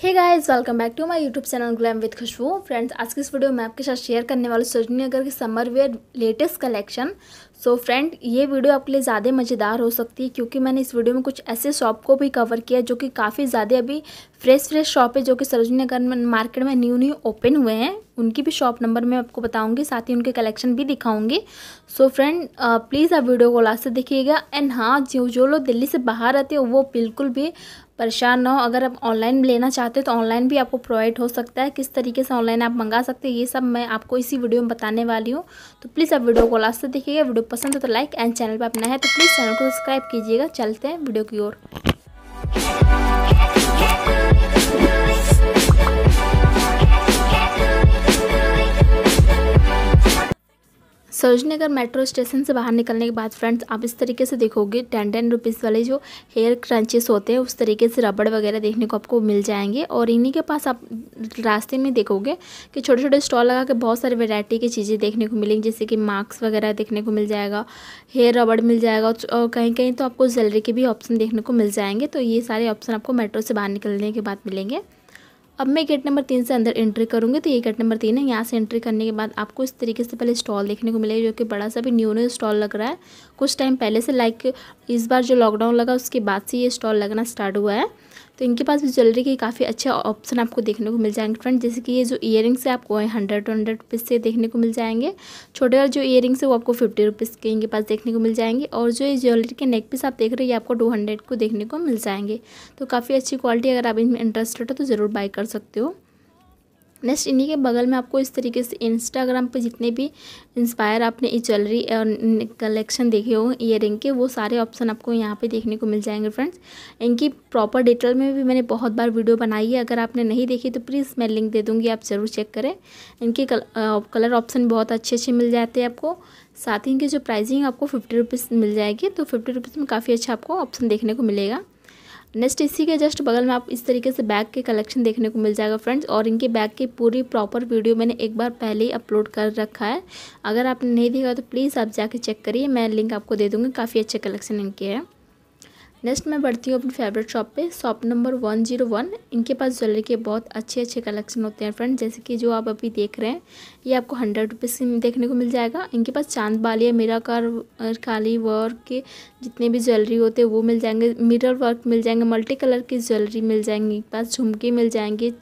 hey guys welcome back to my YouTube channel glam with Khushboo friends आज की इस video में आपके साथ शेयर करने वाली सोजनी नगर के summer wear latest collection so so friend ये वीडियो आपके लिए ज़्यादा मज़ेदार हो सकती है क्योंकि मैंने इस वीडियो में कुछ ऐसे शॉप को भी कवर किया जो कि काफ़ी ज़्यादा अभी फ्रेश फ्रेश शॉप है जो कि सरोजनी नगर मार्केट में न्यू न्यू ओपन हुए हैं उनकी भी शॉप नंबर मैं आपको बताऊंगी साथ ही उनके कलेक्शन भी दिखाऊंगी सो फ्रेंड प्लीज़ आप वीडियो को लास्ट से देखिएगा एंड हाँ जो जो लोग दिल्ली से बाहर रहते हो वो बिल्कुल भी परेशान ना हो अगर आप ऑनलाइन लेना चाहते हो तो ऑनलाइन भी आपको प्रोवाइड हो सकता है किस तरीके से ऑनलाइन आप मंगा सकते हैं ये सब मैं आपको इसी वीडियो में बताने वाली हूँ तो प्लीज़ आप वीडियो को लास्ट से देखिएगा वीडियो पसंद है तो लाइक एंड चैनल पर अपना है तो प्लीज़ चैनल को सब्सक्राइब कीजिएगा चलते हैं वीडियो की ओर सरोजनगर मेट्रो स्टेशन से बाहर निकलने के बाद फ्रेंड्स आप इस तरीके से देखोगे टेन टेन रुपीज़ वाले जो हेयर क्रंचेस होते हैं उस तरीके से रबड़ वगैरह देखने को आपको मिल जाएंगे और इन्हीं के पास आप रास्ते में देखोगे कि छोटे छोटे स्टॉल लगा के बहुत सारी वेराइटी की चीज़ें देखने को मिलेंगी जैसे कि मास्क वगैरह देखने को मिल जाएगा हेयर रबड़ मिल जाएगा और कहीं कहीं तो आपको ज्वेलरी के भी ऑप्शन देखने को मिल जाएंगे तो ये सारे ऑप्शन आपको मेट्रो से बाहर निकलने के बाद मिलेंगे अब मैं गेट नंबर तीन से अंदर एंट्री करूँगी तो ये गेट नंबर तीन है यहाँ से एंट्री करने के बाद आपको इस तरीके से पहले स्टॉल देखने को मिलेगा जो कि बड़ा सा भी न्यू न्यू स्टॉल लग रहा है कुछ टाइम पहले से लाइक इस बार जो लॉकडाउन लगा उसके बाद से ये स्टॉल लगना स्टार्ट हुआ है तो इनके पास भी ज्वेलरी के काफ़ी अच्छे ऑप्शन आपको देखने को मिल जाएंगे फ्रेंड जैसे कि ये जो इयर है आपको हंड्रेड हंड्रेड रुपीज़ से देखने को मिल जाएंगे छोटे वाले जो इयर है वो आपको फिफ्टी रुपीज़ के इनके पास देखने को मिल जाएंगे और जो ये ज्वेलरी के नेक पीस आप देख रहे हैं ये आपको टू हंड्रेड को देखने को मिल जाएंगे तो काफ़ी अच्छी क्वालिटी अगर आप इनमें इंटरेस्टेड हो तो ज़रूर बाई कर सकते हो नेक्स्ट इन्हीं के बगल में आपको इस तरीके से इंस्टाग्राम पे जितने भी इंस्पायर आपने ज्वेलरी और कलेक्शन देखे हो ईयर के वो सारे ऑप्शन आपको यहाँ पे देखने को मिल जाएंगे फ्रेंड्स इनकी प्रॉपर डिटेल में भी मैंने बहुत बार वीडियो बनाई है अगर आपने नहीं देखी तो प्लीज़ मैं लिंक दे दूँगी आप ज़रूर चेक करें इनके कल, कलर ऑप्शन बहुत अच्छे अच्छे मिल जाते हैं आपको साथ ही इनकी जो प्राइसिंग आपको फिफ्टी रुपीज़ मिल जाएगी तो फिफ्टी रुपीज़ में काफ़ी अच्छा आपको ऑप्शन देखने को मिलेगा नेक्स्ट इसी के जस्ट बगल में आप इस तरीके से बैग के कलेक्शन देखने को मिल जाएगा फ्रेंड्स और इनके बैग की पूरी प्रॉपर वीडियो मैंने एक बार पहले ही अपलोड कर रखा है अगर आपने नहीं देखा तो प्लीज़ आप जाके चेक करिए मैं लिंक आपको दे दूँगी काफ़ी अच्छे कलेक्शन इनके हैं नेक्स्ट मैं बढ़ती हूँ अपनी फेवरेट शॉप पे shop number one zero one इनके पास ज्वेलरी के बहुत अच्छे अच्छे कलेक्शन होते हैं फ्रेंड जैसे कि जो आप अभी देख रहे हैं ये आपको हंड्रेड रुपीज़ में देखने को मिल जाएगा इनके पास चांद बालिया मेरा कार काली वर्क के जितने भी ज्वेलरी होते हैं वो मिल जाएंगे मिररल वर्क मिल जाएंगे मल्टी कलर की ज्वेलरी मिल जाएंगी इनके पास झुमके मिल जाएंगे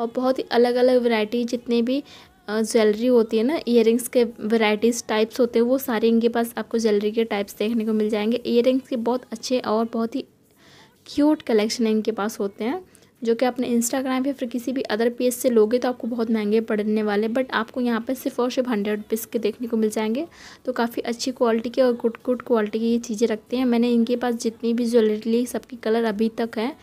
और बहुत ही अलग अलग वैरायटी जितने भी ज्वेलरी होती है ना ईयर के वैराइटीज़ टाइप्स होते हैं वो सारे इनके पास आपको ज्वेलरी के टाइप्स देखने को मिल जाएंगे ईयर के बहुत अच्छे और बहुत ही क्यूट कलेक्शन इनके पास होते हैं जो कि आपने इंस्टाग्राम या फिर किसी भी अदर पेज से लोगे तो आपको बहुत महंगे पड़ने वाले बट आपको यहाँ पर सिर्फ और सिर्फ हंड्रेड रुपीज़ के देखने को मिल जाएंगे तो काफ़ी अच्छी क्वालिटी के और गुड गुड क्वालिटी की ये चीज़ें रखते हैं मैंने इनके पास जितनी भी ज्वेलरी ली सबकी कलर अभी तक है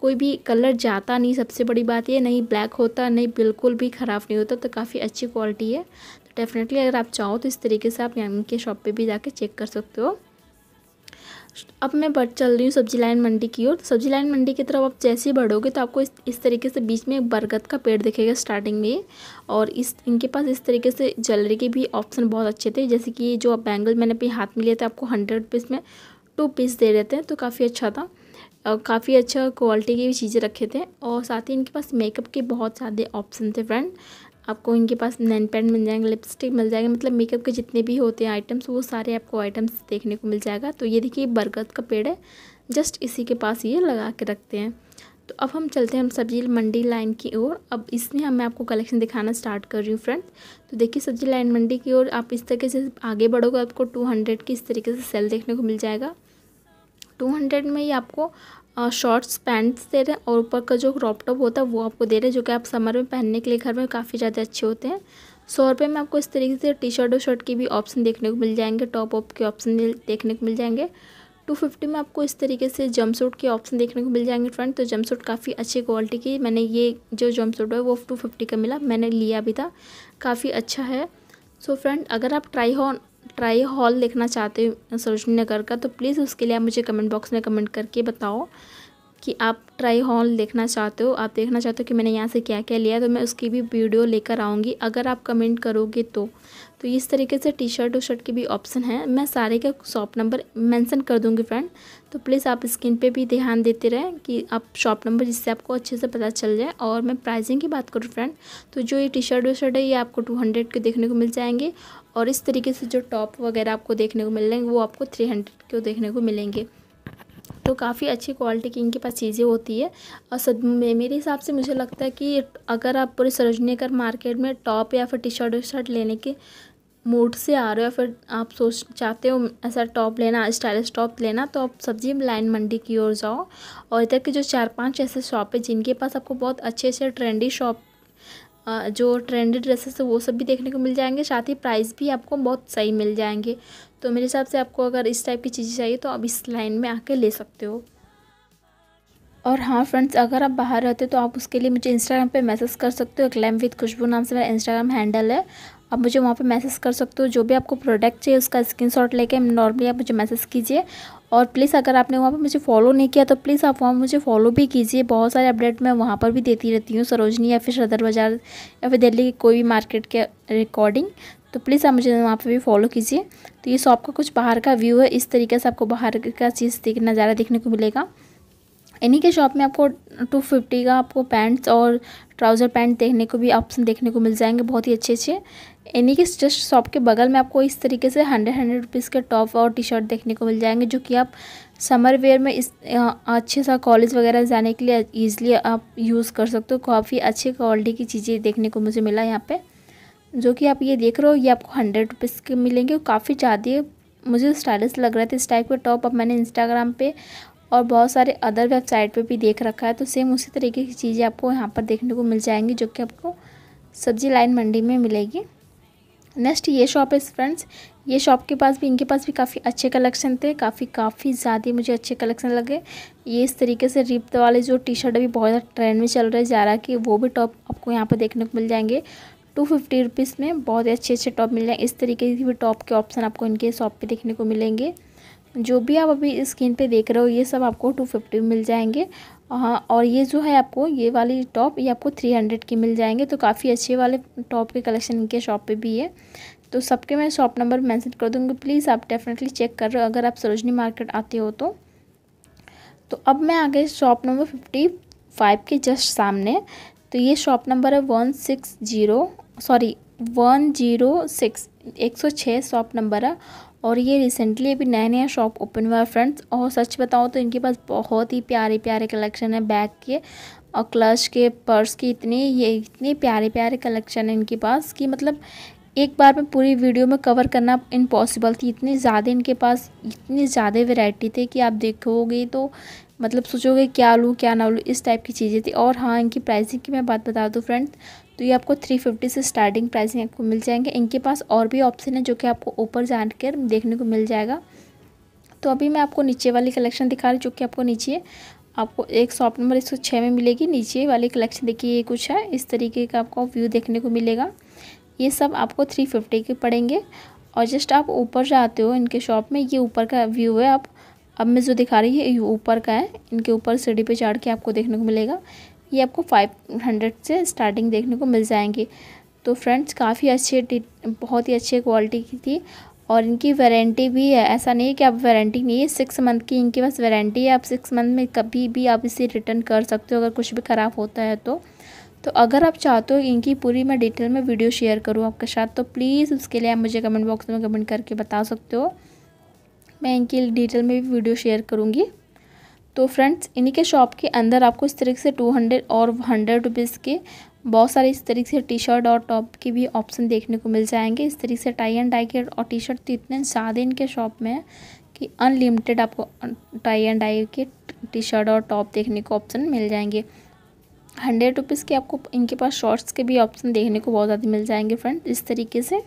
कोई भी कलर जाता नहीं सबसे बड़ी बात ये नहीं ब्लैक होता नहीं बिल्कुल भी ख़राब नहीं होता तो काफ़ी अच्छी क्वालिटी है तो डेफिनेटली अगर आप चाहो तो इस तरीके से आप यामी के शॉप पे भी जाके चेक कर सकते हो अब मैं बढ़ चल रही हूँ सब्जी लाइन मंडी की ओर तो सब्जी लाइन मंडी की तरफ आप जैसे ही बढ़ोगे तो आपको इस इस तरीके से बीच में एक बरगद का पेड़ दिखेगा स्टार्टिंग में और इस इनके पास इस तरीके से ज्वेलरी के भी ऑप्शन बहुत अच्छे थे जैसे कि जो बैंगल मैंने अपने हाथ में लिए थे आपको हंड्रेड पीस में टू पीस दे रहे थे तो काफ़ी अच्छा था और काफ़ी अच्छा क्वालिटी की भी चीज़ें रखे थे और साथ ही इनके पास मेकअप के बहुत सारे ऑप्शन थे फ्रेंड आपको इनके पास नैन पैंट मिल जाएंगे लिपस्टिक मिल जाएगा मतलब मेकअप के जितने भी होते हैं आइटम्स वो सारे आपको आइटम्स देखने को मिल जाएगा तो ये देखिए बरगद का पेड़ है जस्ट इसी के पास ये लगा के रखते हैं तो अब हम चलते हैं हम सब्जी मंडी लाइन की ओर अब इसमें हम मैं आपको कलेक्शन दिखाना स्टार्ट कर रही हूँ फ्रेंड तो देखिए सब्जी लाइन मंडी की ओर आप इस तरीके से आगे बढ़ोगे आपको टू हंड्रेड की इस तरीके से सेल देखने को मिल जाएगा टू हंड्रेड में ही आपको शॉर्ट्स पैंट्स दे रहे हैं और ऊपर का जो क्रॉप टॉप होता है वो आपको दे रहे हैं जो कि आप समर में पहनने के लिए घर में काफ़ी ज़्यादा अच्छे होते हैं सौ रुपये में आपको इस तरीके से टी शर्ट और शर्ट के भी ऑप्शन देखने को मिल जाएंगे टॉप ऑप के ऑप्शन देखने को मिल जाएंगे टू फिफ्टी में आपको इस तरीके से जम सूट के ऑप्शन देखने को मिल जाएंगे फ्रेंड तो जम सूट काफ़ी अच्छी क्वालिटी की मैंने ये जो जम सूट है वो टू फिफ्टी का मिला मैंने लिया भी था काफ़ी अच्छा है सो so फ्रेंड अगर आप ट्राई हो ट्राई हॉल देखना चाहते हो सरोजनी नगर का तो प्लीज़ उसके लिए आप मुझे कमेंट बॉक्स में कमेंट करके बताओ कि आप ट्राई हॉल देखना चाहते हो आप देखना चाहते हो कि मैंने यहाँ से क्या क्या लिया तो मैं उसकी भी वीडियो लेकर आऊँगी अगर आप कमेंट करोगे तो तो इस तरीके से टी शर्ट शर्ट के भी ऑप्शन है मैं सारे का शॉप नंबर मेंशन कर दूँगी फ्रेंड तो प्लीज़ आप स्क्रीन पे भी ध्यान देते रहें कि आप शॉप नंबर जिससे आपको अच्छे से पता चल जाए और मैं प्राइसिंग की बात करूँ फ्रेंड तो जो ये टी शर्ट शर्ट है ये आपको टू हंड्रेड के देखने को मिल जाएंगे और इस तरीके से जो टॉप वगैरह आपको देखने को मिल रहेंगे वो आपको थ्री हंड्रेड के देखने को मिलेंगे तो काफ़ी अच्छी क्वालिटी की इनके पास चीज़ें होती है और सद मेरे हिसाब से मुझे लगता है कि अगर आप पूरे सरोजनीकर मार्केट में टॉप या फिर टी शर्ट वी शर्ट लेने के मूड से आ रहे हो या फिर आप सोच चाहते हो ऐसा टॉप लेना स्टाइलिश टॉप लेना तो आप सब्जी लाइन मंडी की ओर जाओ और इधर के जो चार पांच ऐसे शॉप है जिनके पास आपको बहुत अच्छे अच्छे ट्रेंडी शॉप जो ट्रेंडेड ड्रेसेस है वो सब भी देखने को मिल जाएंगे साथ ही प्राइस भी आपको बहुत सही मिल जाएंगे तो मेरे हिसाब से आपको अगर इस टाइप की चीज़ें चाहिए तो आप इस लाइन में आके ले सकते हो और हाँ फ्रेंड्स अगर आप बाहर रहते हो तो आप उसके लिए मुझे इंस्टाग्राम पे मैसेज कर सकते हो क्लैम विद खुशबू नाम से मेरा इंस्टाग्राम हैंडल है आप मुझे वहाँ पे मैसेज कर सकते हो जो भी आपको प्रोडक्ट चाहिए उसका स्क्रीनशॉट लेके नॉर्मली आप मुझे मैसेज कीजिए और प्लीज़ अगर आपने वहाँ पर मुझे फॉलो नहीं किया तो प्लीज़ आप वहाँ मुझे फॉलो भी कीजिए बहुत सारे अपडेट मैं वहाँ पर भी देती रहती हूँ सरोजनी या फिर सदर बाज़ार या फिर दिल्ली की कोई भी मार्केट के रिकॉर्डिंग तो प्लीज़ आप मुझे वहाँ पर भी फॉलो कीजिए तो ये शॉप का कुछ बाहर का व्यू है इस तरीके से आपको बाहर का चीज़ नज़ारा देखने को मिलेगा इन्हीं के शॉप में आपको टू फिफ्टी का आपको पैंट्स और ट्राउज़र पैंट देखने को भी ऑप्शन देखने को मिल जाएंगे बहुत ही अच्छे अच्छे इन्हीं के जस्ट शॉप के बगल में आपको इस तरीके से हंड्रेड हंड्रेड रुपीज़ के टॉप और टी शर्ट देखने को मिल जाएंगे जो कि आप समर वेयर में इस अच्छे सा कॉलेज वगैरह जाने के लिए ईजिली आप यूज़ कर सकते हो काफ़ी अच्छी क्वालिटी की चीज़ें देखने को मुझे मिला यहाँ पर जो कि आप ये देख रहे हो ये आपको हंड्रेड रुपीज़ के मिलेंगे काफ़ी ज़्यादा मुझे स्टाइलिश लग रहे थे इस टाइप के टॉप अब मैंने इंस्टाग्राम पे और बहुत सारे अदर वेबसाइट पे भी देख रखा है तो सेम उसी तरीके की चीज़ें आपको यहाँ पर देखने को मिल जाएंगी जो कि आपको सब्जी लाइन मंडी में मिलेगी नेक्स्ट ये शॉप है फ्रेंड्स ये शॉप के पास भी इनके पास भी काफ़ी अच्छे कलेक्शन थे काफ़ी काफ़ी ज़्यादा मुझे अच्छे कलेक्शन लगे ये इस तरीके से रिप्त वाले जो टी शर्ट अभी बहुत ज़्यादा ट्रेंड में चल रहे रहा कि वो भी टॉप आपको यहाँ पर देखने को मिल जाएंगे टू फिफ्टी रुपीज़ में बहुत ही अच्छे अच्छे टॉप मिल जाएंगे इस तरीके की भी टॉप के ऑप्शन आपको इनके शॉप पर देखने को मिलेंगे जो भी आप अभी स्क्रीन पे देख रहे हो ये सब आपको टू फिफ्टी मिल जाएंगे हाँ, और ये जो है आपको ये वाली टॉप ये आपको थ्री हंड्रेड की मिल जाएंगे तो काफ़ी अच्छे वाले टॉप के कलेक्शन इनके शॉप पे भी है तो सबके मैं शॉप नंबर मैंसन कर दूँगी प्लीज़ आप डेफिनेटली चेक कर रहे हो अगर आप सरोजनी मार्केट आते हो तो तो अब मैं आ गई शॉप नंबर फिफ्टी फाइव के जस्ट सामने तो ये शॉप नंबर है one six zero sorry one zero six एक सौ छः शॉप नंबर है और ये रिसेंटली अभी नया नया शॉप ओपन हुआ है फ्रेंड्स और सच बताऊँ तो इनके पास बहुत ही प्यारे प्यारे कलेक्शन है बैग के और क्लच के पर्स के इतने ये इतने प्यारे प्यारे कलेक्शन हैं इनके पास कि मतलब एक बार में पूरी वीडियो में कवर करना इम्पॉसिबल थी इतने ज़्यादा इनके पास इतनी ज़्यादा वेराइटी थी कि आप देखोगे तो मतलब सोचोगे क्या लूँ क्या ना लूँ इस टाइप की चीज़ें थी और हाँ इनकी प्राइसिंग की मैं बात बता दूँ फ्रेंड्स तो ये आपको थ्री फिफ्टी से स्टार्टिंग प्राइसिंग आपको मिल जाएंगे इनके पास और भी ऑप्शन है जो कि आपको ऊपर जाकर देखने को मिल जाएगा तो अभी मैं आपको नीचे वाली कलेक्शन दिखा रही हूँ जो कि आपको नीचे आपको एक शॉप नंबर एक सौ में मिलेगी नीचे वाली कलेक्शन देखिए ये कुछ है इस तरीके का आपको व्यू देखने को मिलेगा ये सब आपको थ्री फिफ्टी के पड़ेंगे और जस्ट आप ऊपर जाते हो इनके शॉप में ये ऊपर का व्यू है आप अब मैं जो दिखा रही है ये ऊपर का है इनके ऊपर सीढ़ी पे चढ़ के आपको देखने को मिलेगा ये आपको फाइव हंड्रेड से स्टार्टिंग देखने को मिल जाएंगे तो फ्रेंड्स काफ़ी अच्छे बहुत ही अच्छे क्वालिटी की थी और इनकी वारंटी भी है ऐसा नहीं है कि आप वारंटी नहीं है सिक्स मंथ की इनके पास वारंटी है आप सिक्स मंथ में कभी भी आप इसे रिटर्न कर सकते हो अगर कुछ भी ख़राब होता है तो तो अगर आप चाहते हो इनकी पूरी मैं डिटेल में वीडियो शेयर करूँ आपके साथ तो प्लीज़ उसके लिए आप मुझे कमेंट बॉक्स में कमेंट करके बता सकते हो मैं इनकी डिटेल में भी वीडियो शेयर करूँगी तो फ्रेंड्स इन्हीं के शॉप के अंदर आपको इस तरीके से टू हंड्रेड और हंड्रेड रुपीज़ के बहुत सारे इस तरीके से टी शर्ट और टॉप के भी ऑप्शन देखने को मिल जाएंगे इस तरीके से टाई एंड डाई के और टी शर्ट तो इतने ज़्यादा इनके शॉप में है कि अनलिमिटेड आपको टाई एंड डाई के टी शर्ट और टॉप देखने को ऑप्शन मिल जाएंगे हंड्रेड रुपीज़ के आपको इनके पास शॉर्ट्स के भी ऑप्शन देखने को बहुत ज़्यादा मिल जाएंगे फ्रेंड इस तरीके से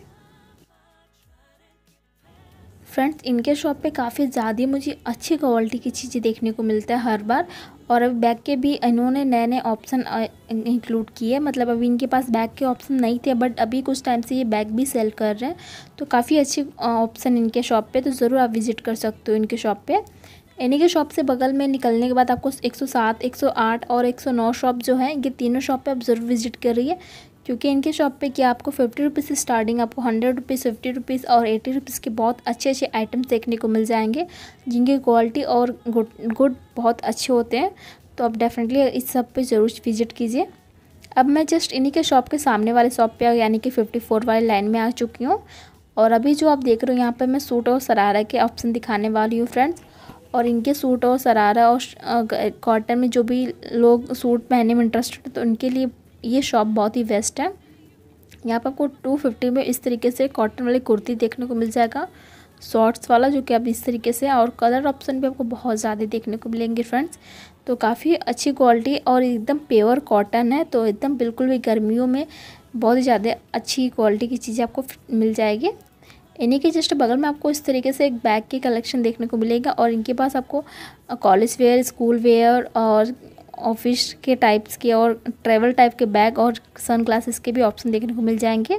फ्रेंड्स इनके शॉप पे काफ़ी ज़्यादा मुझे अच्छी क्वालिटी की चीज़ें देखने को मिलता है हर बार और अभी बैग के भी इन्होंने नए नए ऑप्शन इंक्लूड किए मतलब अभी इनके पास बैग के ऑप्शन नहीं थे बट अभी कुछ टाइम से ये बैग भी सेल कर रहे हैं तो काफ़ी अच्छे ऑप्शन इनके शॉप पे तो ज़रूर आप विज़िट कर सकते हो इनके शॉप पे इन्हीं के शॉप से बगल में निकलने के बाद आपको 107, 108 और 109 शॉप जो है इनके तीनों शॉप पे आप ज़रूर विज़िट कर रही है क्योंकि इनके शॉप पे क्या आपको फिफ्टी रुपीज़ से स्टार्टिंग आपको हंड्रेड रुपीज़ फिफ्टी रुपीज़ और एटी रुपीज़ के बहुत अच्छे अच्छे आइटम्स देखने को मिल जाएंगे जिनकी क्वालिटी और गुड गुड बहुत अच्छे होते हैं तो आप डेफिनेटली इस सब पे ज़रूर विज़िट कीजिए अब मैं जस्ट इन्हीं के शॉप के सामने वाले शॉप पर यानी कि फिफ्टी फोर वाले लाइन में आ चुकी हूँ और अभी जो आप देख रहे हो यहाँ पर मैं सूट और सरारा के ऑप्शन दिखाने वाली हूँ फ्रेंड्स और इनके सूट और सरारा और कॉटन में जो भी लोग सूट पहनने में इंटरेस्टेड तो उनके लिए ये शॉप बहुत ही बेस्ट है यहाँ पर आपको टू फिफ्टी में इस तरीके से कॉटन वाली कुर्ती देखने को मिल जाएगा शॉर्ट्स वाला जो कि आप इस तरीके से और कलर ऑप्शन भी आपको बहुत ज़्यादा देखने को मिलेंगे फ्रेंड्स तो काफ़ी अच्छी क्वालिटी और एकदम प्योर कॉटन है तो एकदम बिल्कुल भी गर्मियों में बहुत ही ज़्यादा अच्छी क्वालिटी की चीज़ें आपको मिल जाएगी इन्हीं के जस्ट बगल में आपको इस तरीके से एक बैग की कलेक्शन देखने को मिलेगा और इनके पास आपको कॉलेज वेयर स्कूल वेयर और ऑफिस के टाइप्स के और ट्रेवल टाइप के बैग और सन ग्लासेस के भी ऑप्शन देखने को मिल जाएंगे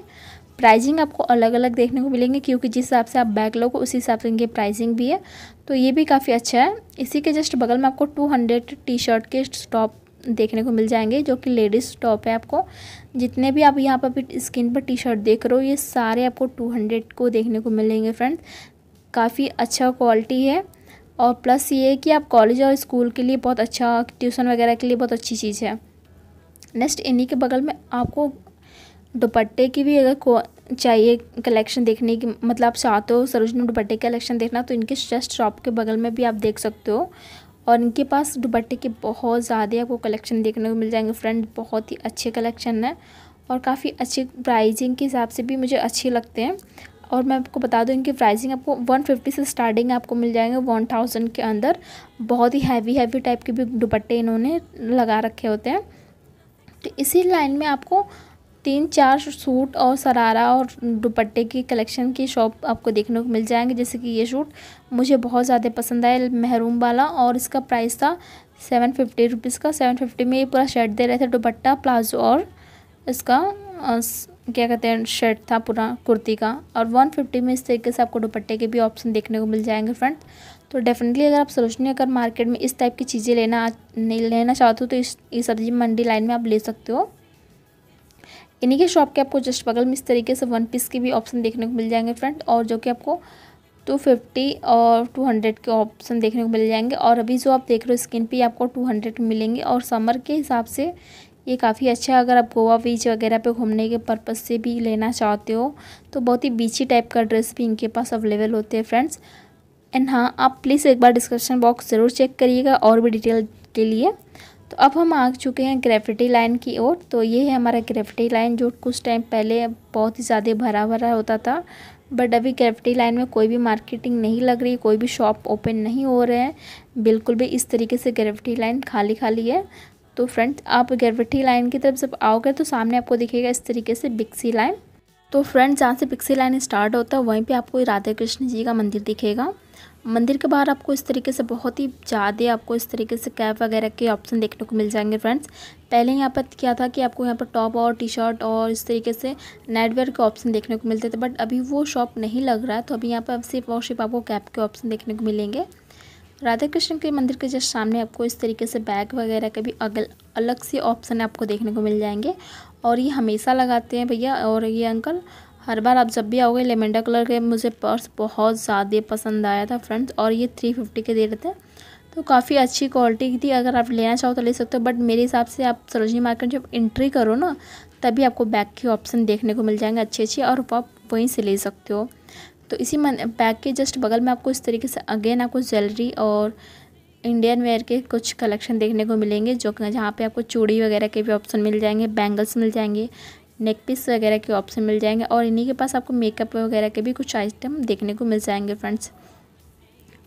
प्राइजिंग आपको अलग अलग देखने को मिलेंगे क्योंकि जिस हिसाब से आप बैग लोगे उसी हिसाब से इनके प्राइजिंग भी है तो ये भी काफ़ी अच्छा है इसी के जस्ट बगल में आपको टू हंड्रेड टी शर्ट के टॉप देखने को मिल जाएंगे जो कि लेडीज़ टॉप है आपको जितने भी आप यहाँ पर भी स्किन पर टी शर्ट देख रहे हो ये सारे आपको टू हंड्रेड को देखने को मिलेंगे फ्रेंड्स काफ़ी अच्छा क्वालिटी है और प्लस ये कि आप कॉलेज और स्कूल के लिए बहुत अच्छा ट्यूशन वगैरह के लिए बहुत अच्छी चीज़ है नेक्स्ट इन्हीं के बगल में आपको दुपट्टे की भी अगर को चाहिए कलेक्शन देखने की मतलब आप चाहते हो सरोजनी दुपट्टे का कलेक्शन देखना तो इनके जस्ट शॉप के बगल में भी आप देख सकते हो और इनके पास दुपट्टे के बहुत ज़्यादा आपको कलेक्शन देखने को मिल जाएंगे फ्रेंड बहुत ही अच्छे कलेक्शन हैं और काफ़ी अच्छे प्राइजिंग के हिसाब से भी मुझे अच्छे लगते हैं और मैं आपको बता दूँ इनकी प्राइसिंग आपको वन फिफ्टी से स्टार्टिंग आपको मिल जाएंगे वन थाउजेंड के अंदर बहुत ही हैवी हैवी टाइप के भी दुपट्टे इन्होंने लगा रखे होते हैं तो इसी लाइन में आपको तीन चार सूट और सरारा और दुपट्टे की कलेक्शन की शॉप आपको देखने को मिल जाएंगे जैसे कि ये सूट मुझे बहुत ज़्यादा पसंद आया महरूम वाला और इसका प्राइस था सेवन फिफ्टी रुपीज़ का सेवन फिफ्टी में ये पूरा शर्ट दे रहे थे दुपट्टा प्लाजो और इसका क्या कहते हैं शर्ट था पूरा कुर्ती का और 150 में इस तरीके से आपको दुपट्टे के भी ऑप्शन देखने को मिल जाएंगे फ्रेंड तो डेफिनेटली अगर आप सोचने अगर मार्केट में इस टाइप की चीज़ें लेना नहीं लेना चाहते हो तो इस इस सब्जी मंडी लाइन में आप ले सकते हो इन्हीं के शॉप के आपको जस्ट बगल में इस तरीके से वन पीस के भी ऑप्शन देखने को मिल जाएंगे फ्रेंड और जो कि आपको टू फिफ्टी और टू हंड्रेड के ऑप्शन देखने को मिल जाएंगे और अभी जो आप देख रहे हो स्किन पे आपको टू हंड्रेड मिलेंगे और समर के हिसाब से ये काफ़ी अच्छा है अगर आप गोवा बीच वगैरह पे घूमने के पर्पज़ से भी लेना चाहते हो तो बहुत ही बीची टाइप का ड्रेस भी इनके पास अवेलेबल होते हैं फ्रेंड्स एंड हाँ आप प्लीज़ एक बार डिस्क्रिप्शन बॉक्स ज़रूर चेक करिएगा और भी डिटेल के लिए तो अब हम आ चुके हैं ग्रेफिटी लाइन की ओर तो ये है हमारा ग्रेफिटी लाइन जो कुछ टाइम पहले बहुत ही ज़्यादा भरा भरा होता था बट अभी ग्रेफिटी लाइन में कोई भी मार्केटिंग नहीं लग रही कोई भी शॉप ओपन नहीं हो रहे हैं बिल्कुल भी इस तरीके से ग्रेफिटी लाइन खाली खाली है तो फ्रेंड्स आप ग्रेविटी लाइन की तरफ जब आओगे तो सामने आपको दिखेगा इस तरीके से बिक्सी लाइन तो फ्रेंड्स जहाँ से बिक्सी लाइन स्टार्ट होता है वहीं पे आपको राधे कृष्ण जी का मंदिर दिखेगा मंदिर के बाहर आपको इस तरीके से बहुत ही ज़्यादा आपको इस तरीके से कैप वगैरह के ऑप्शन देखने को मिल जाएंगे फ्रेंड्स पहले यहाँ पर क्या था कि आपको यहाँ पर टॉप और टी शर्ट और इस तरीके से नेटवेयर के ऑप्शन देखने को मिलते थे बट अभी वो शॉप नहीं लग रहा है तो अभी यहाँ पर सिर्फ और सिर्फ आपको कैप के ऑप्शन देखने को मिलेंगे राधा कृष्ण के मंदिर के जस्ट सामने आपको इस तरीके से बैग वगैरह के भी अगल अलग से ऑप्शन आपको देखने को मिल जाएंगे और ये हमेशा लगाते हैं भैया और ये अंकल हर बार आप जब भी आओगे लेमेंडा कलर के मुझे पर्स बहुत ज़्यादा पसंद आया था फ्रेंड्स और ये थ्री फिफ्टी के दे रहे थे तो काफ़ी अच्छी क्वालिटी की थी अगर आप लेना चाहो तो ले सकते हो बट मेरे हिसाब से आप सरोजनी मार्केट जब एंट्री करो ना तभी आपको बैग के ऑप्शन देखने को मिल जाएंगे अच्छे अच्छे और आप वहीं से ले सकते हो तो इसी बैग के जस्ट बगल में आपको इस तरीके से अगेन आपको ज्वेलरी और इंडियन वेयर के कुछ कलेक्शन देखने को मिलेंगे जो जहाँ पे आपको चूड़ी वगैरह के भी ऑप्शन मिल जाएंगे बैंगल्स मिल जाएंगे नेक पीस वगैरह के ऑप्शन मिल जाएंगे और इन्हीं के पास आपको मेकअप वगैरह के भी कुछ आइटम देखने को मिल जाएंगे फ्रेंड्स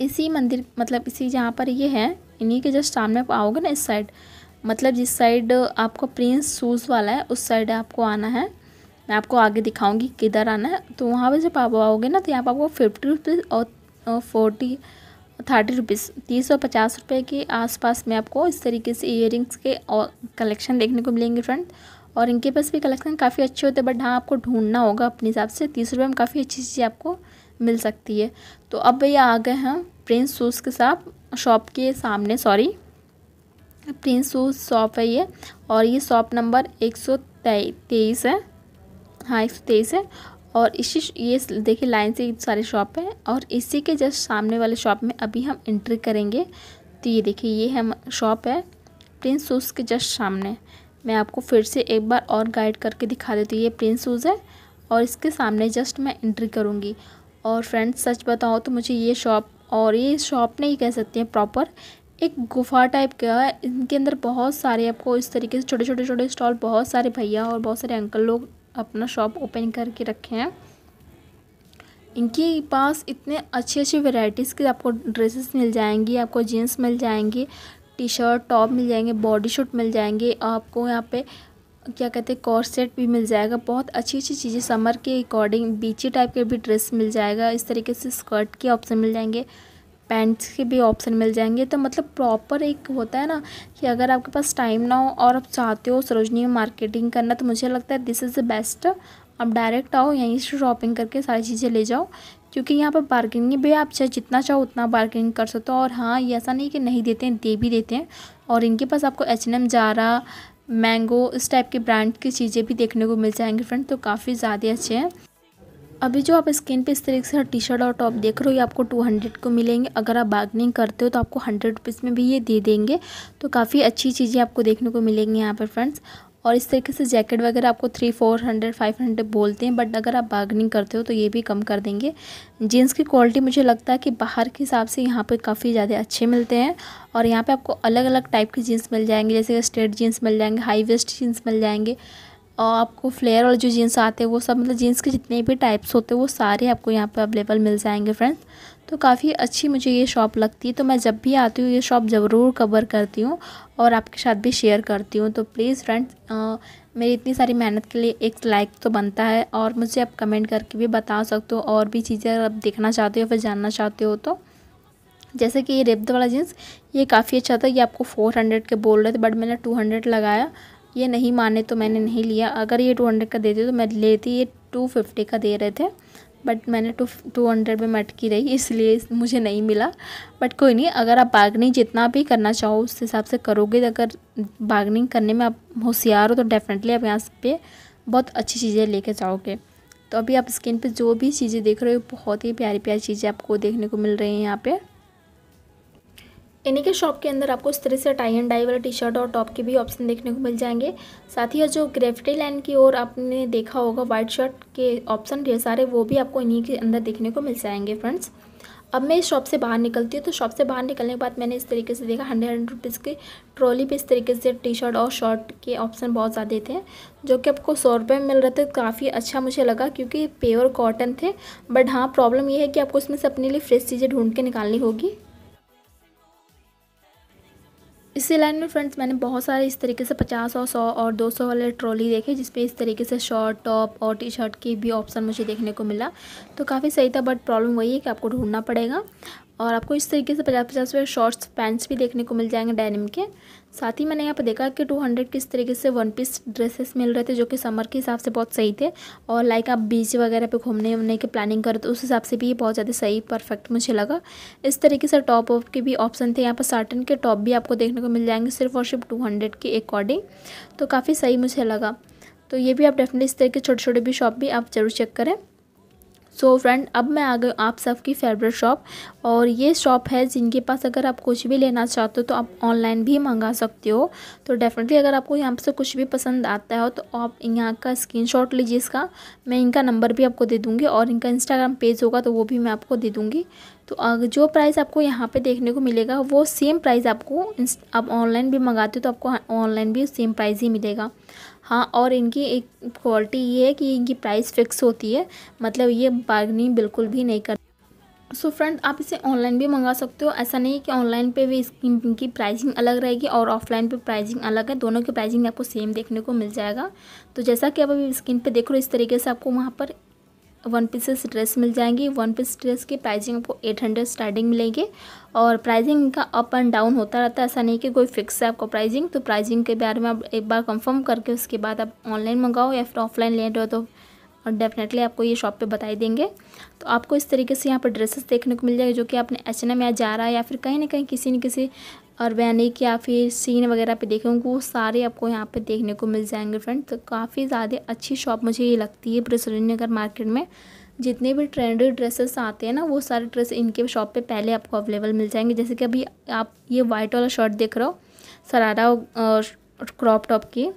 इसी मंदिर मतलब इसी जहाँ पर ये है इन्हीं के जस्ट सामने आप आओगे ना इस साइड मतलब जिस साइड आपको प्रिंस शूज़ वाला है उस साइड आपको आना है मैं आपको आगे दिखाऊंगी किधर आना है तो वहाँ पर जब आप आओगे ना तो यहाँ पर आपको फिफ्टी रुपीज़ और फोर्टी थर्टी रुपीज़ तीस और पचास रुपये के आसपास में आपको इस तरीके से इयर के और कलेक्शन देखने को मिलेंगे फ्रेंड और इनके पास भी कलेक्शन काफ़ी अच्छे होते हैं बट हाँ आपको ढूंढना होगा अपने हिसाब से तीस रुपये में काफ़ी अच्छी चीज़ आपको मिल सकती है तो अब भैया आ गए हैं प्रिंस शूज़ के साथ शॉप के सामने सॉरी प्रिंस शूज़ शॉप है ये और ये शॉप नंबर एक सौ तेईस है हाँ एक सौ तेईस है और इसी ये देखिए लाइन से सारे शॉप है और इसी के जस्ट सामने वाले शॉप में अभी हम एंट्री करेंगे तो ये देखिए ये हम शॉप है प्रिंस शूज़ के जस्ट सामने मैं आपको फिर से एक बार और गाइड करके दिखा देती हूँ ये प्रिंस शूज़ है और इसके सामने जस्ट मैं एंट्री करूँगी और फ्रेंड्स सच बताओ तो मुझे ये शॉप और ये शॉप नहीं कह सकती हैं प्रॉपर एक गुफा टाइप का है इनके अंदर बहुत सारे आपको इस तरीके से छोटे छोटे छोटे स्टॉल बहुत सारे भैया और बहुत सारे अंकल लोग अपना शॉप ओपन करके रखे हैं इनके पास इतने अच्छे अच्छे वेराइटीज़ के आपको ड्रेसेस मिल जाएंगी आपको जीन्स मिल जाएंगी टी शर्ट टॉप मिल जाएंगे बॉडी शूट मिल जाएंगे आपको यहाँ पे क्या कहते हैं कॉर्सेट भी मिल जाएगा बहुत अच्छी अच्छी चीज़ें समर के अकॉर्डिंग बीची टाइप के भी ड्रेस मिल जाएगा इस तरीके से स्कर्ट के ऑप्शन मिल जाएंगे पैंट्स के भी ऑप्शन मिल जाएंगे तो मतलब प्रॉपर एक होता है ना कि अगर आपके पास टाइम ना हो और आप चाहते हो सरोजनी में मार्केटिंग करना तो मुझे लगता है दिस इज़ द बेस्ट आप डायरेक्ट आओ यहीं से शॉपिंग करके सारी चीज़ें ले जाओ क्योंकि यहाँ पर बार्गेनिंग भी आप चाहे जितना चाहो उतना बार्गेनिंग कर सकते हो और हाँ ये ऐसा नहीं कि नहीं देते हैं दे भी देते हैं और इनके पास आपको H N M Zara Mango इस टाइप के ब्रांड की चीज़ें भी देखने को मिल जाएंगी फ्रेंड तो काफ़ी ज़्यादा अच्छे हैं अभी जो आप स्क्रीन पे इस तरीके से टी शर्ट और टॉप देख रहे हो ये आपको टू हंड्रेड को मिलेंगे अगर आप बार्गनिंग करते हो तो आपको हंड्रेड रुपीज़ में भी ये दे देंगे तो काफ़ी अच्छी चीज़ें आपको देखने को मिलेंगी यहाँ पर फ्रेंड्स और इस तरीके से जैकेट वगैरह आपको three four hundred five hundred बोलते हैं बट अगर आप बार्गनिंग करते हो तो ये भी कम कर देंगे जीन्स की क्वालिटी मुझे लगता है कि बाहर के हिसाब से यहाँ पे काफ़ी ज़्यादा अच्छे मिलते हैं और यहाँ पे आपको अलग अलग टाइप की जीन्स मिल जाएंगे जैसे स्ट्रेट जीन्स मिल जाएंगे हाई वेस्ट जीन्स मिल जाएंगे और आपको फ्लेयर वाले जो जीन्स आते हैं वो सब मतलब जीन्स के जितने भी टाइप्स होते हैं वो सारे आपको यहाँ पर अवेलेबल मिल जाएंगे फ्रेंड्स तो काफ़ी अच्छी मुझे ये शॉप लगती है तो मैं जब भी आती हूँ ये शॉप ज़रूर कवर करती हूँ और आपके साथ भी शेयर करती हूँ तो प्लीज़ फ्रेंड्स मेरी इतनी सारी मेहनत के लिए एक लाइक तो बनता है और मुझे आप कमेंट करके भी बता सकते हो और भी चीज़ें अगर आप देखना चाहते हो फिर जानना चाहते हो तो जैसे कि ये रेब्द वाला जीन्स ये काफ़ी अच्छा था ये आपको हंड्रेड के बोल रहे थे बट मैंने हंड्रेड लगाया ये नहीं माने तो मैंने नहीं लिया अगर ये टू हंड्रेड का देते तो मैं लेती ये टू फिफ्टी का दे रहे थे बट मैंने टू टू हंड्रेड में मटकी रही इसलिए मुझे नहीं मिला बट कोई नहीं अगर आप बार्गनिंग जितना भी करना चाहो उस हिसाब से करोगे अगर बार्गनिंग करने में आप होशियार हो तो डेफिनेटली आप यहाँ पे बहुत अच्छी चीज़ें लेके जाओगे तो अभी आप स्किन पे जो भी चीज़ें देख रहे हो बहुत ही प्यारी प्यारी चीज़ें आपको देखने को मिल रही हैं यहाँ पर इन्हीं के शॉप के अंदर आपको इस तरह से टाई एंड डाई वाला टी शर्ट और टॉप के भी ऑप्शन देखने को मिल जाएंगे साथ ही जो ग्रेफ्टी लाइन की ओर आपने देखा होगा वाइट शर्ट के ऑप्शन ढेर सारे वो भी आपको इन्हीं के अंदर देखने को मिल जाएंगे फ्रेंड्स अब मैं इस शॉप से बाहर निकलती हूँ तो शॉप से बाहर निकलने के बाद मैंने इस तरीके से देखा हंड्रेड हंड्रेड रुपीज़ के ट्रॉली पे इस तरीके से टी शर्ट और शॉर्ट के ऑप्शन बहुत ज़्यादा थे जो कि आपको सौ रुपये में मिल रहे थे काफ़ी अच्छा मुझे लगा क्योंकि प्योर कॉटन थे बट हाँ प्रॉब्लम ये है कि आपको इसमें से अपने लिए फ्रेश चीज़ें ढूंढ के निकालनी होगी इसी लाइन में फ्रेंड्स मैंने बहुत सारे इस तरीके से पचास और सौ और दो सौ वाले ट्रॉली देखे जिसपे इस तरीके से शॉर्ट टॉप और टी शर्ट के भी ऑप्शन मुझे देखने को मिला तो काफ़ी सही था बट प्रॉब्लम वही है कि आपको ढूंढना पड़ेगा और आपको इस तरीके से पचास पचास रुपये शॉर्ट्स पैंट्स भी देखने को मिल जाएंगे डेनिम के साथ ही मैंने यहाँ पर देखा कि टू हंड्रेड किस तरीके से वन पीस ड्रेसेस मिल रहे थे जो कि समर के हिसाब से बहुत सही थे और लाइक आप बीच वगैरह पे घूमने वूमने की प्लानिंग करें तो उस हिसाब से भी ये बहुत ज़्यादा सही परफेक्ट मुझे लगा इस तरीके से टॉप ऑफ के भी ऑप्शन थे यहाँ पर साटन के टॉप भी आपको देखने को मिल जाएंगे सिर्फ और सिर्फ टू हंड्रेड के अकॉर्डिंग तो काफ़ी सही मुझे लगा तो ये भी आप डेफिनेटली इस तरह के छोटे छोटे भी शॉप भी आप ज़रूर चेक करें सो so फ्रेंड अब मैं आ गई आप सबकी फेवरेट शॉप और ये शॉप है जिनके पास अगर आप कुछ भी लेना चाहते हो तो आप ऑनलाइन भी मंगा सकते हो तो डेफिनेटली अगर आपको यहाँ से कुछ भी पसंद आता हो तो आप यहाँ का स्क्रीनशॉट लीजिए इसका मैं इनका नंबर भी आपको दे दूँगी और इनका इंस्टाग्राम पेज होगा तो वो भी मैं आपको दे दूँगी तो जो प्राइस आपको यहाँ पे देखने को मिलेगा वो सेम प्राइस आपको आप ऑनलाइन भी मंगाते हो तो आपको ऑनलाइन हाँ, भी सेम प्राइस ही मिलेगा हाँ और इनकी एक क्वालिटी ये है कि इनकी प्राइस फिक्स होती है मतलब ये बार्गनिंग बिल्कुल भी नहीं करती सो so फ्रेंड आप इसे ऑनलाइन भी मंगा सकते हो ऐसा नहीं कि ऑनलाइन पे भी इसकी प्राइसिंग अलग रहेगी और ऑफलाइन पे प्राइसिंग अलग है दोनों की प्राइसिंग आपको सेम देखने को मिल जाएगा तो जैसा कि आप अभी स्क्रीन पे देख रहे हो इस तरीके से आपको वहाँ पर वन पीसेस ड्रेस मिल जाएंगी वन पीस ड्रेस की प्राइसिंग आपको एट हंड्रेड स्टार्टिंग मिलेगी और प्राइसिंग का अप एंड डाउन होता रहता है ऐसा नहीं कि कोई फिक्स है आपको प्राइसिंग तो प्राइसिंग के बारे में आप एक बार कंफर्म करके उसके बाद आप ऑनलाइन मंगाओ या फिर ऑफलाइन ले रहे हो तो और डेफिनेटली आपको ये शॉप पे बताई देंगे तो आपको इस तरीके से यहाँ पर ड्रेसेस देखने को मिल जाएगी जो कि आपने एच एन एम या जा रहा है या फिर कहीं ना कहीं किसी न किसी और ऑर्गेनिक या फिर सीन वगैरह पे देखें वो सारे आपको यहाँ पे देखने को मिल जाएंगे फ्रेंड तो काफ़ी ज़्यादा अच्छी शॉप मुझे ये लगती है ब्रिसलिन नगर मार्केट में जितने भी ट्रेंडेड ड्रेसेस आते हैं ना वो सारे ड्रेस इनके शॉप पे पहले आपको अवेलेबल मिल जाएंगे जैसे कि अभी आप ये वाइट वाला शर्ट देख रहे हो सरारा क्रॉप टॉप की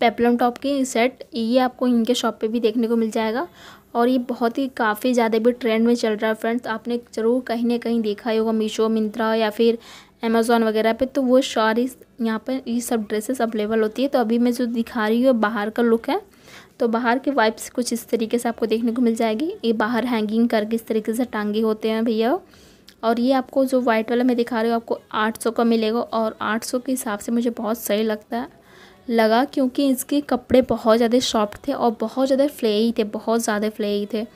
पेपलम टॉप की सेट ये आपको इनके शॉप पर भी देखने को मिल जाएगा और ये बहुत ही काफ़ी ज़्यादा भी ट्रेंड में चल रहा है फ्रेंड्स आपने ज़रूर कहीं ना कहीं देखा ही होगा मीशो मिंत्रा या फिर अमेज़ोन वगैरह पे तो वो सारी यहाँ पर ये सब ड्रेसेस अवेलेबल होती है तो अभी मैं जो दिखा रही हूँ बाहर का लुक है तो बाहर के वाइप्स कुछ इस तरीके से आपको देखने को मिल जाएगी ये बाहर हैंगिंग करके इस तरीके से टांगे होते हैं भैया और ये आपको जो वाइट वाला मैं दिखा रही हूँ आपको आठ का मिलेगा और आठ के हिसाब से मुझे बहुत सही लगता है लगा क्योंकि इसके कपड़े बहुत ज़्यादा सॉफ्ट थे और बहुत ज़्यादा फ्लेई थे बहुत ज़्यादा फ्लेई थे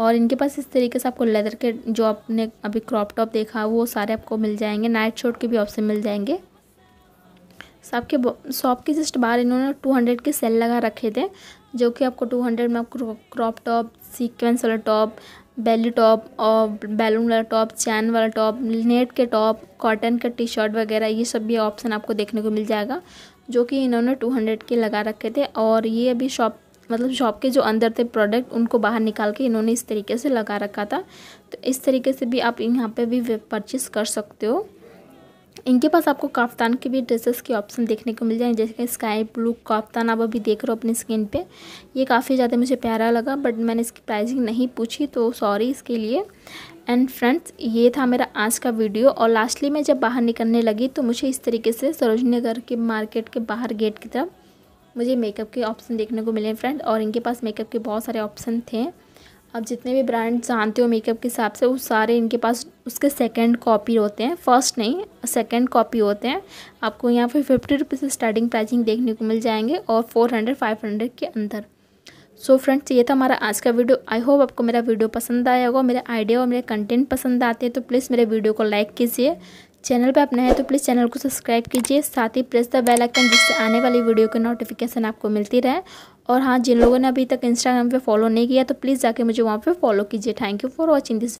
और इनके पास इस तरीके से आपको लेदर के जो आपने अभी क्रॉप टॉप देखा वो सारे आपको मिल जाएंगे नाइट शॉट के भी ऑप्शन मिल जाएंगे शॉप के शॉप के जस्ट बाहर इन्होंने टू हंड्रेड के सेल लगा रखे थे जो कि आपको टू हंड्रेड में आपको क्रॉप टॉप सीक्वेंस वाला टॉप बेली टॉप और बैलून वाला टॉप चैन वाला टॉप नेट के टॉप कॉटन का टी शर्ट वगैरह ये सब भी ऑप्शन आपको देखने को मिल जाएगा जो कि इन्होंने टू हंड्रेड के लगा रखे थे और ये अभी शॉप मतलब शॉप के जो अंदर थे प्रोडक्ट उनको बाहर निकाल के इन्होंने इस तरीके से लगा रखा था तो इस तरीके से भी आप यहाँ पे भी परचेस कर सकते हो इनके पास आपको काफ्तान के भी ड्रेसेस के ऑप्शन देखने को मिल जाएंगे जैसे कि स्काई ब्लू काफ्तान आप अभी देख रहे हो अपनी स्किन पे ये काफ़ी ज़्यादा मुझे प्यारा लगा बट मैंने इसकी प्राइसिंग नहीं पूछी तो सॉरी इसके लिए एंड फ्रेंड्स ये था मेरा आज का वीडियो और लास्टली मैं जब बाहर निकलने लगी तो मुझे इस तरीके से सरोजनी नगर के मार्केट के बाहर गेट की तरफ मुझे मेकअप के ऑप्शन देखने को मिले फ्रेंड और इनके पास मेकअप के बहुत सारे ऑप्शन थे आप जितने भी ब्रांड जानते हो मेकअप के हिसाब से वो सारे इनके पास उसके सेकंड कॉपी होते हैं फर्स्ट नहीं सेकंड कॉपी होते हैं आपको यहाँ पे फिफ्टी रुपीज़ स्टार्टिंग प्राइसिंग देखने को मिल जाएंगे और फोर हंड्रेड फाइव हंड्रेड के अंदर सो so फ्रेंड्स ये था हमारा आज का वीडियो आई होप आपको मेरा वीडियो पसंद आया होगा मेरे आइडिया और मेरे कंटेंट पसंद आते हैं तो प्लीज़ मेरे वीडियो को लाइक कीजिए चैनल पर आप नए हैं तो प्लीज़ चैनल को सब्सक्राइब कीजिए साथ ही प्रेस द बेल आइकन जिससे आने वाली वीडियो की नोटिफिकेशन आपको मिलती रहे और हाँ जिन लोगों ने अभी तक इंस्टाग्राम पे फॉलो नहीं किया तो प्लीज़ जाके मुझे वहाँ पे फॉलो कीजिए thank you for watching this